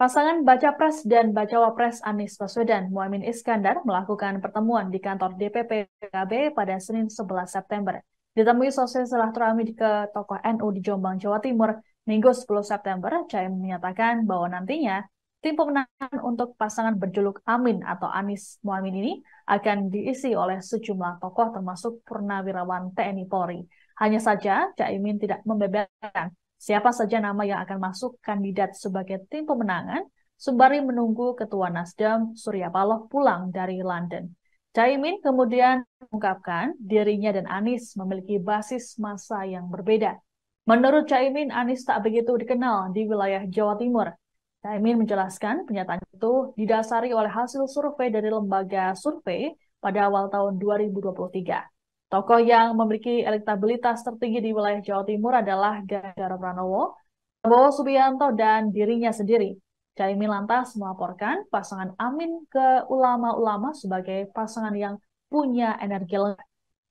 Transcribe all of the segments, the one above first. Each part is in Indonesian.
Pasangan Baca Pres dan Baca Wapres Anies Baswedan Muamin Iskandar melakukan pertemuan di kantor DPP PKB pada Senin 11 September. Ditemui sosial silaturahmi ke tokoh NU di Jombang, Jawa Timur, Minggu 10 September, Caimin menyatakan bahwa nantinya tim pemenangan untuk pasangan berjuluk Amin atau Anies Muamin ini akan diisi oleh sejumlah tokoh termasuk Purnawirawan TNI Polri. Hanya saja, Caimin tidak membeberkan Siapa saja nama yang akan masuk kandidat sebagai tim pemenangan, sembari menunggu Ketua Nasdem Surya Paloh pulang dari London. Caimin kemudian mengungkapkan dirinya dan Anies memiliki basis masa yang berbeda. Menurut Caimin, Anies tak begitu dikenal di wilayah Jawa Timur. Caimin menjelaskan pernyataan itu didasari oleh hasil survei dari lembaga survei pada awal tahun 2023. Tokoh yang memiliki elektabilitas tertinggi di wilayah Jawa Timur adalah Ganjar Pranowo, Prabowo Subianto, dan dirinya sendiri. Caimin lantas melaporkan pasangan Amin ke ulama-ulama sebagai pasangan yang punya energi lengkap.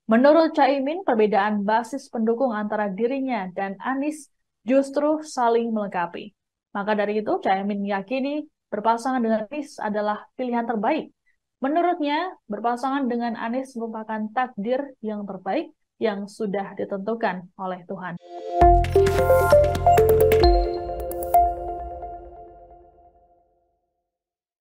Menurut Caimin, perbedaan basis pendukung antara dirinya dan Anies justru saling melengkapi. Maka dari itu, Caimin meyakini berpasangan dengan Anies adalah pilihan terbaik Menurutnya, berpasangan dengan Anies merupakan takdir yang terbaik yang sudah ditentukan oleh Tuhan.